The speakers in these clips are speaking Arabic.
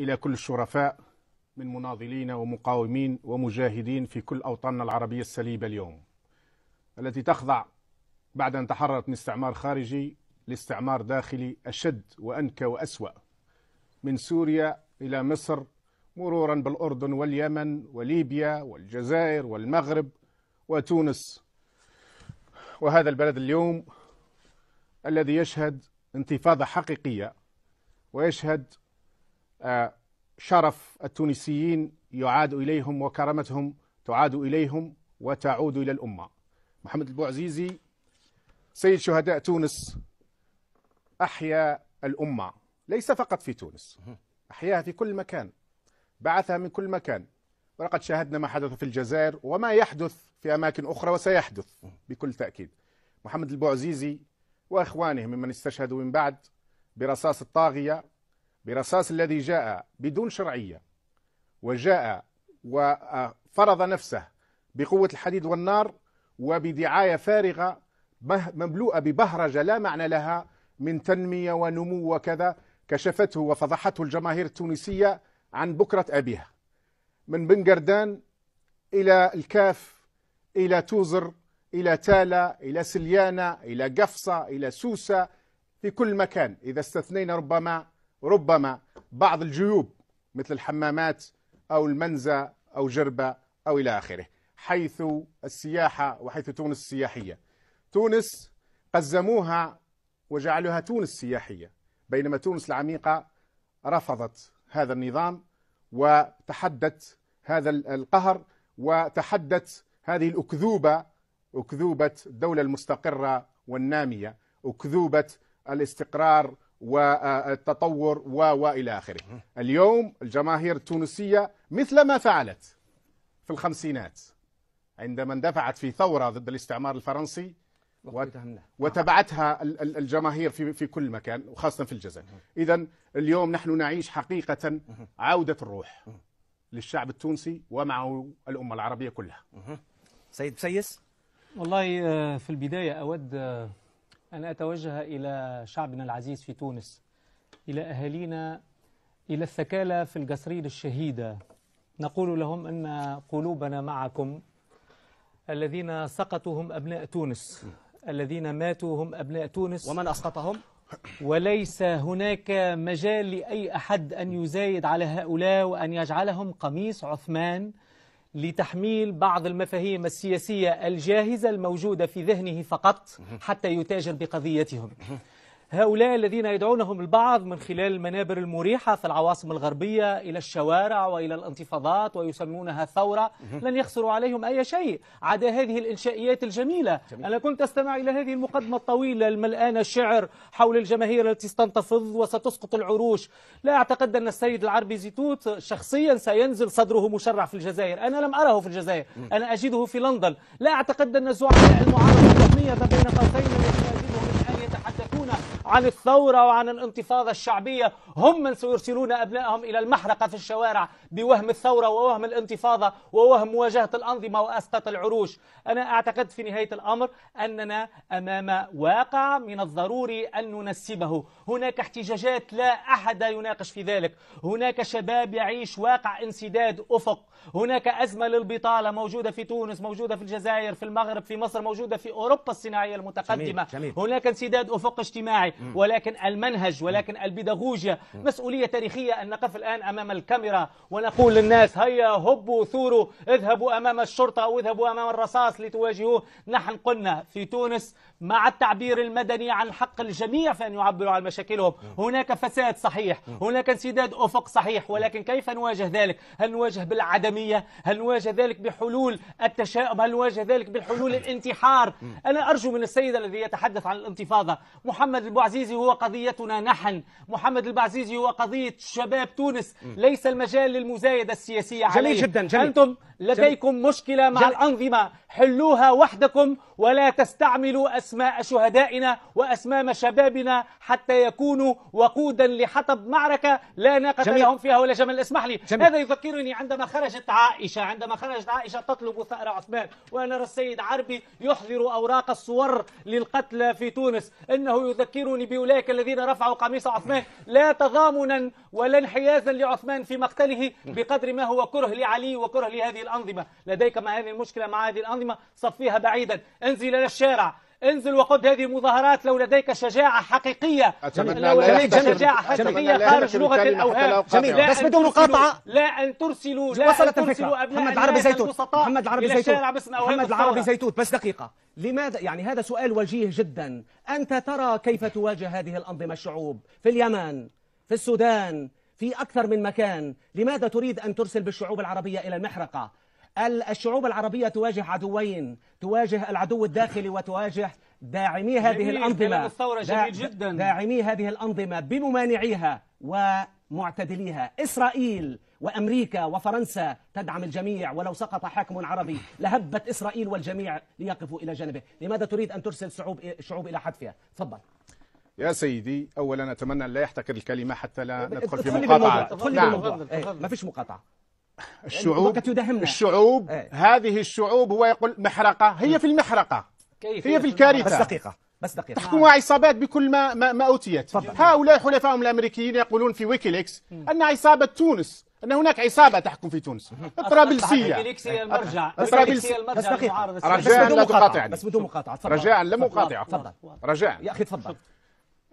إلى كل الشرفاء من مناضلين ومقاومين ومجاهدين في كل أوطاننا العربية السليبة اليوم التي تخضع بعد أن تحررت من استعمار خارجي لاستعمار داخلي أشد وأنكى وأسوأ من سوريا إلى مصر مرورا بالأردن واليمن وليبيا والجزائر والمغرب وتونس وهذا البلد اليوم الذي يشهد انتفاضة حقيقية ويشهد آه، شرف التونسيين يعاد إليهم وكرامتهم تعاد إليهم وتعود إلى الأمة محمد البوعزيزي سيد شهداء تونس أحيا الأمة ليس فقط في تونس أحياها في كل مكان بعثها من كل مكان ولقد شاهدنا ما حدث في الجزائر وما يحدث في أماكن أخرى وسيحدث بكل تأكيد محمد البوعزيزي وإخوانه ممن استشهدوا من بعد برصاص الطاغية برصاص الذي جاء بدون شرعية وجاء وفرض نفسه بقوة الحديد والنار وبدعاية فارغة مملوءة ببهرجة لا معنى لها من تنمية ونمو وكذا كشفته وفضحته الجماهير التونسية عن بكرة أبيها من بن قردان إلى الكاف إلى توزر إلى تالا إلى سليانة إلى قفصة إلى سوسة في كل مكان إذا استثنينا ربما ربما بعض الجيوب مثل الحمامات أو المنزة أو جربة أو إلى آخره حيث السياحة وحيث تونس السياحية تونس قزموها وجعلوها تونس سياحية بينما تونس العميقة رفضت هذا النظام وتحدت هذا القهر وتحدت هذه الأكذوبة أكذوبة الدولة المستقرة والنامية أكذوبة الاستقرار والتطور و والى اخره. اليوم الجماهير التونسيه مثل ما فعلت في الخمسينات عندما اندفعت في ثوره ضد الاستعمار الفرنسي نعم. وتبعتها الجماهير في في كل مكان وخاصه في الجزائر. اذا اليوم نحن نعيش حقيقه عوده الروح للشعب التونسي ومعه الامه العربيه كلها. سيد سيس والله آه، في البدايه اود آه، أنا أتوجه إلى شعبنا العزيز في تونس إلى أهالينا إلى الثكالى في القصرين الشهيدة نقول لهم أن قلوبنا معكم الذين سقطوا هم أبناء تونس الذين ماتوا هم أبناء تونس ومن أسقطهم؟ وليس هناك مجال لأي أحد أن يزايد على هؤلاء وأن يجعلهم قميص عثمان لتحميل بعض المفاهيم السياسية الجاهزة الموجودة في ذهنه فقط حتى يتاجر بقضيتهم هؤلاء الذين يدعونهم البعض من خلال المنابر المريحة في العواصم الغربية إلى الشوارع وإلى الانتفاضات ويسمونها ثورة لن يخسروا عليهم أي شيء عدا هذه الإنشائيات الجميلة جميل. أنا كنت أستمع إلى هذه المقدمة الطويلة الملآنة الشعر حول الجماهير التي ستنتفض وستسقط العروش لا أعتقد أن السيد العربي زيتوت شخصيا سينزل صدره مشرع في الجزائر أنا لم أره في الجزائر أنا أجده في لندن لا أعتقد أن زعماء المعارضة الوطنية بين قوسين عن الثورة وعن الانتفاضة الشعبية هم من سيرسلون أبنائهم إلى المحرقة في الشوارع بوهم الثورة ووهم الانتفاضة ووهم مواجهة الأنظمة وأسقاط العروش أنا أعتقد في نهاية الأمر أننا أمام واقع من الضروري أن ننسبه هناك احتجاجات لا أحد يناقش في ذلك هناك شباب يعيش واقع انسداد أفق هناك أزمة للبطالة موجودة في تونس موجودة في الجزائر في المغرب في مصر موجودة في أوروبا الصناعية المتقدمة جميل. جميل. هناك انسداد أفق اجتماعي ولكن المنهج ولكن البيداغوجيا مسؤولية تاريخية أن نقف الآن أمام الكاميرا ونقول للناس هيا هبوا ثوروا اذهبوا أمام الشرطة أو اذهبوا أمام الرصاص لتواجهوه نحن قلنا في تونس مع التعبير المدني عن حق الجميع في أن يعبروا عن مشاكلهم هناك فساد صحيح هناك انسداد أفق صحيح ولكن كيف نواجه ذلك هل نواجه بالعدمية هل نواجه ذلك بحلول التشاؤم هل نواجه ذلك بحلول الانتحار أنا أرجو من السيد الذي يتحدث عن الانتفاضة محمد البعزي البعزيزي هو قضيتنا نحن محمد البعزيزي هو قضية شباب تونس ليس المجال للمزايدة السياسية عليه جميل جدا جميل أنتم لديكم جميل مشكلة مع جميل الأنظمة حلوها وحدكم ولا تستعملوا أسماء شهدائنا وأسماء شبابنا حتى يكونوا وقودا لحطب معركة لا ناقة لهم فيها ولا جمل اسمح لي جميل هذا يذكرني عندما خرجت عائشة عندما خرجت عائشة تطلب ثأر عثمان وأنا السيد عربي يحضر أوراق الصور للقتلى في تونس إنه يذكرني المأمون بأولئك الذين رفعوا قميص عثمان لا تضامنا ولا انحيازا لعثمان في مقتله بقدر ما هو كره لعلي وكره لهذه الأنظمة لديك ما هذه المشكلة مع هذه الأنظمة صفيها بعيدا انزل إلى الشارع انزل وخذ هذه مظاهرات لو لديك شجاعة حقيقية أتمنى لو لديك شجاعة حقيقية خارج لغة الأوهام جميل بس بدون مقاطعة لا أن ترسلوا لا وصلت أن ترسلوا أبناء محمد العربي زيتوت محمد العربي زيتوت محمد العربي زيتوت بس دقيقة لماذا يعني هذا سؤال وجيه جدا أنت ترى كيف تواجه هذه الأنظمة الشعوب في اليمن في السودان في أكثر من مكان لماذا تريد أن ترسل بالشعوب العربية إلى المحرقة الشعوب العربية تواجه عدوين تواجه العدو الداخلي وتواجه داعمي هذه الأنظمة جميل جدا داعمي هذه الأنظمة بممانعيها ومعتدليها إسرائيل وأمريكا وفرنسا تدعم الجميع ولو سقط حاكم عربي لهبت إسرائيل والجميع ليقفوا إلى جانبه لماذا تريد أن ترسل شعوب, شعوب إلى حتفها تفضل يا سيدي اولا اتمنى ان لا يحتكر الكلمه حتى لا ندخل في مقاطعه نعم إيه، ما فيش مقاطعه الشعوب يعني الشعوب ايه. هذه الشعوب هو يقول محرقة هي في المحرقة كيف هي في الكارثة بس دقيقة بس دقيقة تحكم عصابات بكل ما ما, ما أوتيت فضل. هؤلاء حلفائهم الأمريكيين يقولون في ويكيليكس أن عصابة تونس ان هناك عصابه تحكم في تونس الطرابلسيه طرابلسيه المرجع الطرابلسيه المرجع رجاء لا تقاطعني بس بدون مقاطعه تفضل رجاء لا مقاطعه تفضل رجاء يا اخي تفضل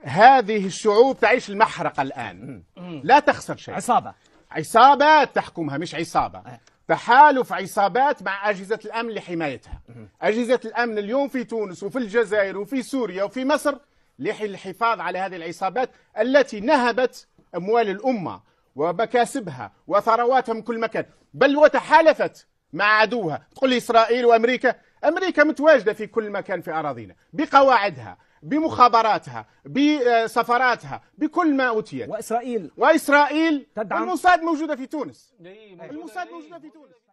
هذه الشعوب تعيش المحرقه الان لا تخسر شيء عصابه عصابات تحكمها مش عصابة أه. تحالف عصابات مع أجهزة الأمن لحمايتها أه. أجهزة الأمن اليوم في تونس وفي الجزائر وفي سوريا وفي مصر للحفاظ على هذه العصابات التي نهبت أموال الأمة ومكاسبها وثرواتها من كل مكان بل وتحالفت مع عدوها تقول إسرائيل وأمريكا أمريكا متواجدة في كل مكان في أراضينا بقواعدها بمخابراتها بسفراتها بكل ما أوتيت وإسرائيل وإسرائيل تدعم الموساد موجودة في تونس إيه، الموساد موجودة في تونس